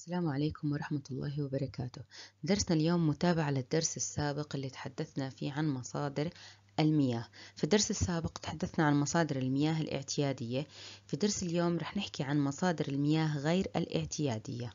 السلام عليكم ورحمة الله وبركاته درسنا اليوم متابعة للدرس السابق اللي تحدثنا فيه عن مصادر المياه في الدرس السابق تحدثنا عن مصادر المياه الاعتيادية في درس اليوم رح نحكي عن مصادر المياه غير الاعتيادية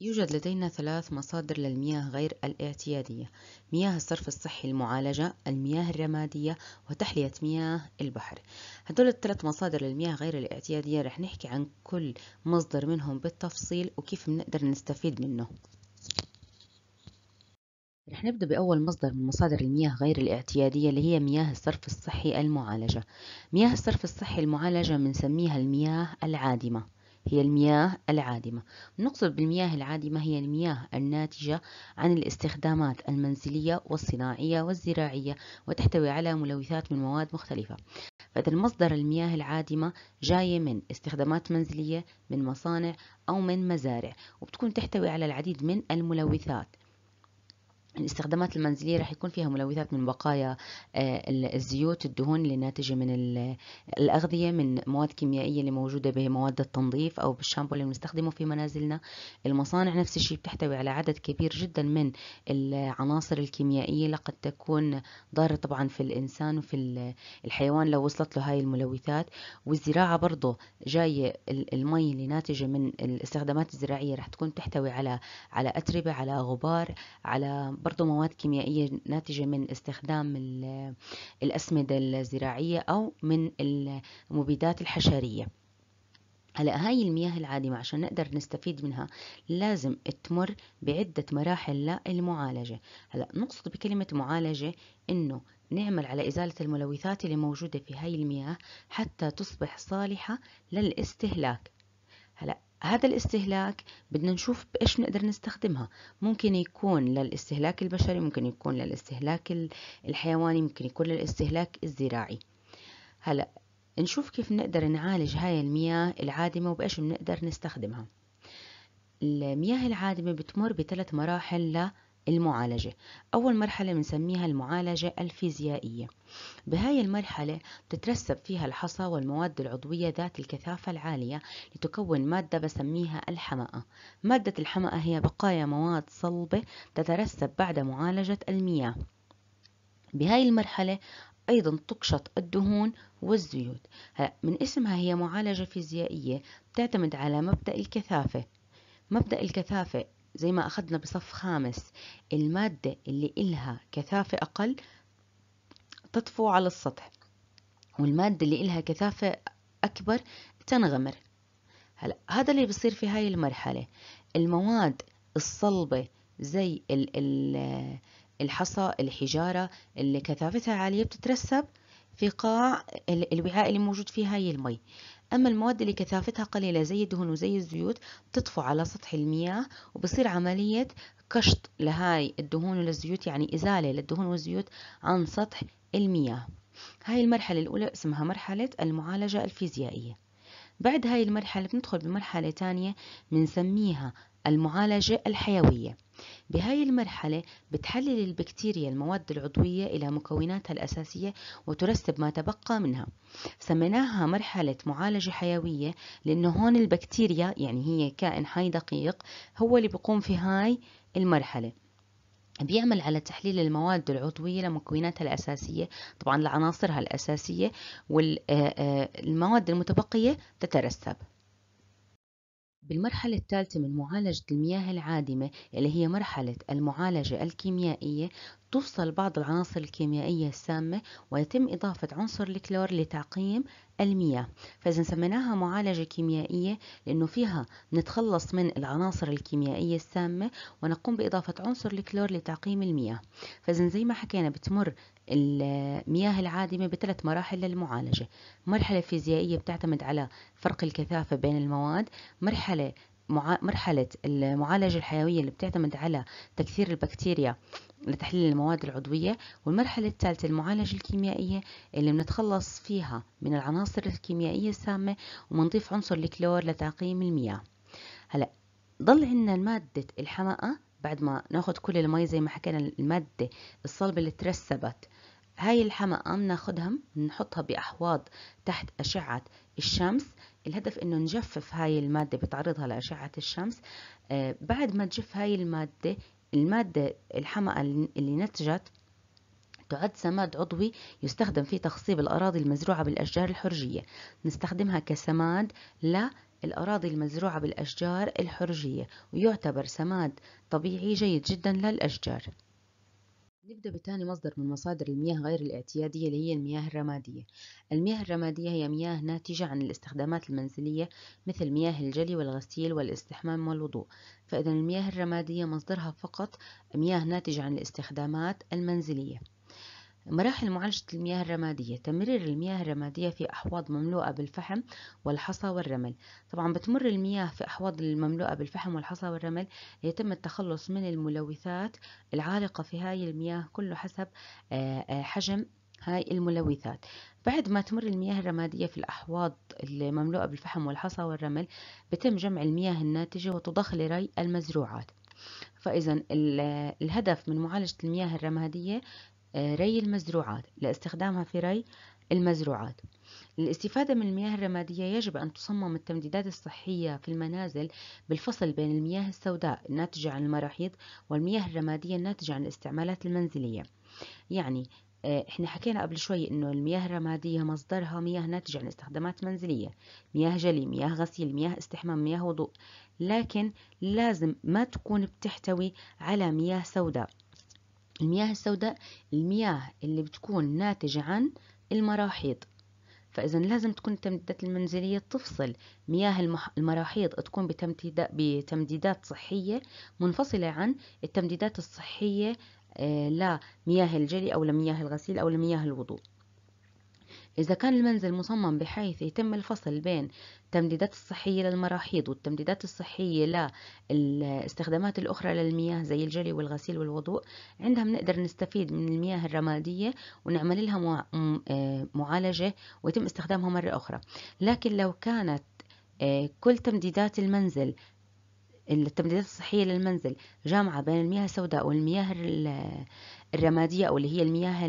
يوجد لدينا ثلاث مصادر للمياه غير الاعتيادية مياه الصرف الصحي المعالجة المياه الرمادية وتحلية مياه البحر هدول الثلاث مصادر للمياه غير الاعتيادية رح نحكي عن كل مصدر منهم بالتفصيل وكيف بنقدر نستفيد منه رح نبدأ بأول مصدر من مصادر المياه غير الاعتيادية اللي هي مياه الصرف الصحي المعالجة مياه الصرف الصحي المعالجة بنسميها المياه العادمة هي المياه العادمة نقصد بالمياه العادمة هي المياه الناتجة عن الاستخدامات المنزلية والصناعية والزراعية وتحتوي على ملوثات من مواد مختلفة فإذا المصدر المياه العادمة جاية من استخدامات منزلية من مصانع أو من مزارع وبتكون تحتوي على العديد من الملوثات الاستخدامات المنزلية راح يكون فيها ملوثات من بقايا آه، الزيوت الدهون اللي ناتجة من الأغذية من مواد كيميائية اللي موجودة بمواد التنظيف أو بالشامبو اللي بنستخدمه في منازلنا المصانع نفس الشيء بتحتوي على عدد كبير جدا من العناصر الكيميائية لقد تكون ضارة طبعا في الإنسان وفي الحيوان لو وصلت له هاي الملوثات والزراعة برضه جاية المي اللي ناتجة من الاستخدامات الزراعية راح تكون تحتوي على على أتربة على غبار على برضو مواد كيميائية ناتجة من استخدام الأسمدة الزراعية أو من المبيدات الحشرية هلا هاي المياه العادمة عشان نقدر نستفيد منها لازم تمر بعدة مراحل للمعالجة هلا نقصد بكلمة معالجة إنه نعمل على إزالة الملوثات اللي موجودة في هاي المياه حتى تصبح صالحة للاستهلاك هلا هذا الاستهلاك بدنا نشوف بإيش نقدر نستخدمها ممكن يكون للاستهلاك البشري ممكن يكون للاستهلاك الحيواني ممكن يكون للاستهلاك الزراعي هلأ نشوف كيف نقدر نعالج هاي المياه العادمة وبإيش بنقدر نستخدمها المياه العادمة بتمر بثلاث مراحل المعالجة أول مرحلة بنسميها المعالجة الفيزيائية بهاي المرحلة تترسب فيها الحصى والمواد العضوية ذات الكثافة العالية لتكون مادة بسميها الحمأة مادة الحمأة هي بقايا مواد صلبة تترسب بعد معالجة المياه بهاي المرحلة أيضا تقشط الدهون والزيوت من اسمها هي معالجة فيزيائية تعتمد على مبدأ الكثافة مبدأ الكثافة زي ما أخذنا بصف خامس المادة اللي إلها كثافة أقل تطفو على السطح والمادة اللي إلها كثافة أكبر تنغمر هلا هذا اللي بصير في هاي المرحلة المواد الصلبة زي ال ال الحصى الحجارة اللي كثافتها عالية بتترسب في قاع الوعاء اللي موجود فيه هاي المي أما المواد اللي كثافتها قليلة زي الدهون وزي الزيوت بتطفو على سطح المياه وبصير عملية كشط لهاي الدهون وللزيوت يعني إزالة للدهون والزيوت عن سطح المياه هاي المرحلة الأولى اسمها مرحلة المعالجة الفيزيائية بعد هاي المرحلة بندخل بمرحلة تانية بنسميها المعالجة الحيوية بهاي المرحلة بتحلل البكتيريا المواد العضوية إلى مكوناتها الأساسية وترسب ما تبقى منها سميناها مرحلة معالجة حيوية لأنه هون البكتيريا يعني هي كائن حي دقيق هو اللي بيقوم في هاي المرحلة بيعمل على تحليل المواد العضوية لمكوناتها الأساسية طبعا لعناصرها الأساسية والمواد آه، آه، المتبقية تترسب بالمرحلة الثالثة من معالجة المياه العادمة اللي هي مرحلة المعالجة الكيميائية تفصل بعض العناصر الكيميائية السامة ويتم إضافة عنصر الكلور لتعقيم المياه فإذا سميناها معالجة كيميائية لأنه فيها نتخلص من العناصر الكيميائية السامة ونقوم بإضافة عنصر الكلور لتعقيم المياه فإذا زي ما حكينا بتمر المياه العادمة بثلاث مراحل للمعالجة مرحلة فيزيائية بتعتمد على فرق الكثافة بين المواد مرحلة مع... مرحلة المعالجة الحيوية اللي بتعتمد على تكثير البكتيريا لتحليل المواد العضوية والمرحلة الثالثة المعالجة الكيميائية اللي بنتخلص فيها من العناصر الكيميائية السامة وبنضيف عنصر الكلور لتعقيم المياه هلا ضل عندنا مادة الحماقة بعد ما ناخد كل المي زي ما حكينا المادة الصلبة اللي ترسبت هاي الحمقة بناخدها بنحطها بأحواض تحت أشعة الشمس الهدف انه نجفف هاي المادة بتعرضها لأشعة الشمس آه، بعد ما تجف هاي المادة المادة الحمقة اللي نتجت تعد سماد عضوي يستخدم في تخصيب الأراضي المزروعة بالأشجار الحرجية نستخدمها كسماد للأراضي المزروعة بالأشجار الحرجية ويعتبر سماد طبيعي جيد جدا للأشجار نبدأ بتاني مصدر من مصادر المياه غير الاعتيادية اللي هي المياه الرمادية المياه الرمادية هي مياه ناتجة عن الاستخدامات المنزلية مثل مياه الجلي والغسيل والاستحمام والوضوء فإذا المياه الرمادية مصدرها فقط مياه ناتجة عن الاستخدامات المنزلية مراحل معالجة المياه الرمادية تمرير المياه الرمادية في أحواض مملوءة بالفحم والحصى والرمل طبعا بتمر المياه في أحواض المملوءة بالفحم والحصى والرمل يتم التخلص من الملوثات العالقة في هاي المياه كله حسب آه، آه، حجم هاي الملوثات بعد ما تمر المياه الرمادية في الأحواض المملوءة بالفحم والحصى والرمل بتم جمع المياه الناتجة وتضخ لري المزروعات فإذا الهدف من معالجة المياه الرمادية آه، ري المزروعات لاستخدامها في ري المزروعات للاستفادة من المياه الرمادية يجب أن تصمم التمديدات الصحية في المنازل بالفصل بين المياه السوداء الناتجة عن المراحيض والمياه الرمادية الناتجة عن الاستعمالات المنزلية يعني آه، احنا حكينا قبل شوي انه المياه الرماديه مصدرها مياه ناتجه عن استخدامات منزليه مياه جلي مياه غسيل مياه استحمام مياه وضوء لكن لازم ما تكون بتحتوي على مياه سوداء المياه السوداء المياه اللي بتكون ناتجة عن المراحيض فإذا لازم تكون التمديدات المنزلية تفصل مياه المح... المراحيض تكون بتمديدات, بتمديدات صحية منفصلة عن التمديدات الصحية آه، لمياه الجلي أو لمياه الغسيل أو لمياه الوضوء إذا كان المنزل مصمم بحيث يتم الفصل بين التمديدات الصحية للمراحيض والتمديدات الصحية للاستخدامات الأخرى للمياه زي الجلي والغسيل والوضوء عندها بنقدر نستفيد من المياه الرمادية ونعمل لها آه، معالجة ويتم استخدامها مرة أخرى لكن لو كانت آه، كل تمديدات المنزل التمديدات الصحية للمنزل جامعة بين المياه السوداء والمياه الرمادية أو اللي هي المياه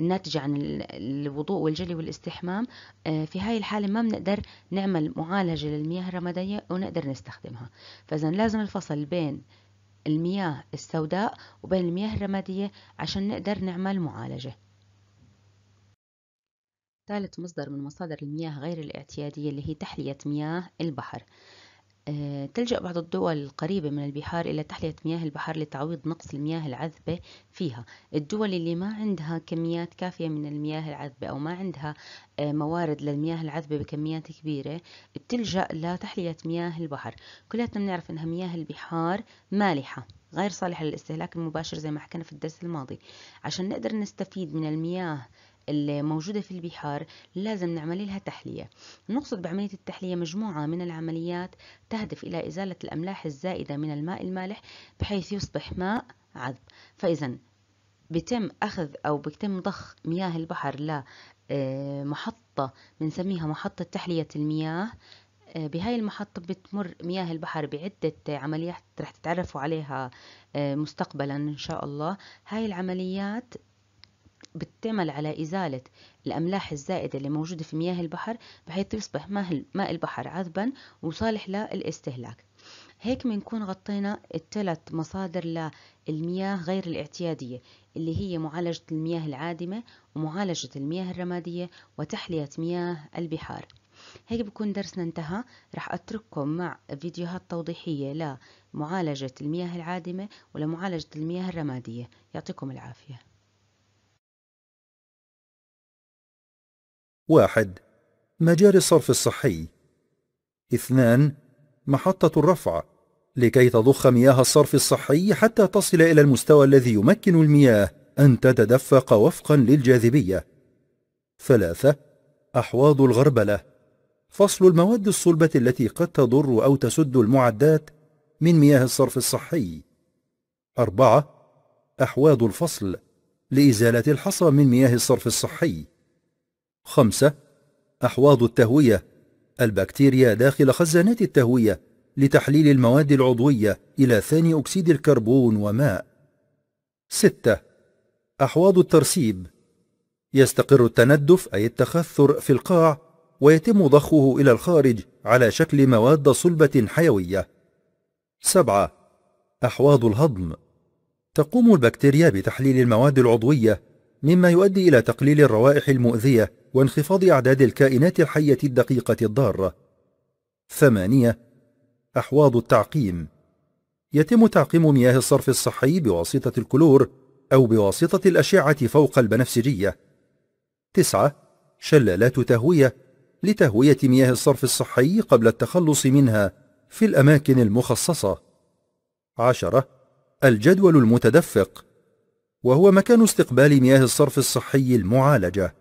الناتجة عن الوضوء والجلي والاستحمام آه، في هاي الحالة ما بنقدر نعمل معالجة للمياه الرمادية ونقدر نستخدمها فإذا لازم الفصل بين المياه السوداء وبين المياه الرمادية عشان نقدر نعمل معالجة ثالث مصدر من مصادر المياه غير الاعتيادية اللي هي تحلية مياه البحر آه، تلجأ بعض الدول القريبة من البحار إلى تحلية مياه البحر لتعويض نقص المياه العذبة فيها الدول اللي ما عندها كميات كافية من المياه العذبة أو ما عندها آه، موارد للمياه العذبة بكميات كبيرة بتلجأ لتحلية مياه البحر كلياتنا بنعرف أنها مياه البحار مالحة غير صالحة للاستهلاك المباشر زي ما حكينا في الدرس الماضي عشان نقدر نستفيد من المياه الموجودة في البحار لازم نعمل لها تحلية نقصد بعملية التحلية مجموعة من العمليات تهدف إلى إزالة الأملاح الزائدة من الماء المالح بحيث يصبح ماء عذب فإذا بتم أخذ أو بتم ضخ مياه البحر لمحطة آه، بنسميها محطة تحلية المياه آه، بهاي المحطة بتمر مياه البحر بعدة عمليات رح تتعرفوا عليها آه، مستقبلا إن شاء الله هاي العمليات بتعمل على إزالة الأملاح الزائدة اللي موجودة في مياه البحر بحيث يصبح ماء البحر عذبا وصالح للاستهلاك هيك بنكون غطينا الثلاث مصادر للمياه غير الاعتيادية اللي هي معالجة المياه العادمة ومعالجة المياه الرمادية وتحلية مياه البحار هيك بكون درسنا انتهى رح أترككم مع فيديوهات توضيحية لمعالجة المياه العادمة ولمعالجة المياه الرمادية يعطيكم العافية واحد مجاري الصرف الصحي اثنان محطة الرفع لكي تضخ مياه الصرف الصحي حتى تصل إلى المستوى الذي يمكن المياه أن تتدفق وفقا للجاذبية ثلاثة أحواض الغربلة فصل المواد الصلبة التي قد تضر أو تسد المعدات من مياه الصرف الصحي أربعة أحواض الفصل لإزالة الحصى من مياه الصرف الصحي خمسة أحواض التهوية البكتيريا داخل خزانات التهوية لتحليل المواد العضوية إلى ثاني أكسيد الكربون وماء ستة أحواض الترسيب يستقر التندف أي التخثر في القاع ويتم ضخه إلى الخارج على شكل مواد صلبة حيوية سبعة أحواض الهضم تقوم البكتيريا بتحليل المواد العضوية مما يؤدي إلى تقليل الروائح المؤذية وانخفاض أعداد الكائنات الحية الدقيقة الضارة ثمانية أحواض التعقيم يتم تعقيم مياه الصرف الصحي بواسطة الكلور أو بواسطة الأشعة فوق البنفسجية تسعة شلالات تهوية لتهوية مياه الصرف الصحي قبل التخلص منها في الأماكن المخصصة عشرة الجدول المتدفق وهو مكان استقبال مياه الصرف الصحي المعالجة